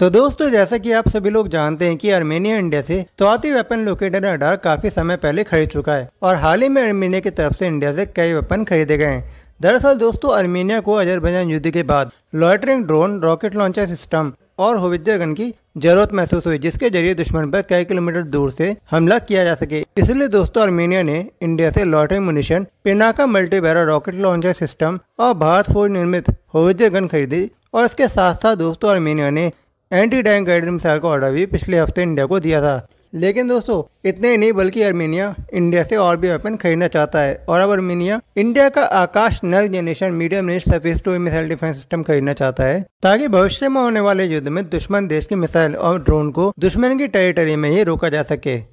तो दोस्तों जैसा कि आप सभी लोग जानते हैं कि आर्मेनिया इंडिया से तोती वेपन लोकेटर रडार काफी समय पहले खरीद चुका है और हाल ही में आर्मेनिया की तरफ से इंडिया से कई वेपन खरीदे गए हैं दरअसल दोस्तों आर्मेनिया को अजरबैजान युद्ध के बाद loitering drone rocket launcher system और होविजर गन की जरूरत महसूस हुई जिसके जरिए दुश्मन पर कई किलोमीटर दूर से हमला किया जा सके इसलिए दोस्तों आर्मेनिया ने इंडिया से loitering munition Pinaka multi rocket launcher system और भारत फौज निर्मित होविजर गन खरीदी और इसके साथ साथ दोस्तों आर्मेनिया ने एंटी टैंक गाइडेड मिसाइल का ऑर्डर भी पिछले हफ्ते इंडिया को दिया था लेकिन दोस्तों इतने ही नहीं बल्कि अर्मीनिया इंडिया से और भी वेपन खरीदना चाहता है और अब अर्मीनिया इंडिया का आकाश नल generation medium range surface to missile defence system खरीदना चाहता है ताकि भविष्य में होने वाले युद्ध में दुश्मन देश की मिसाइल और ड्रोन को दुश्मन की टेरिटरी में ही रोका जा सके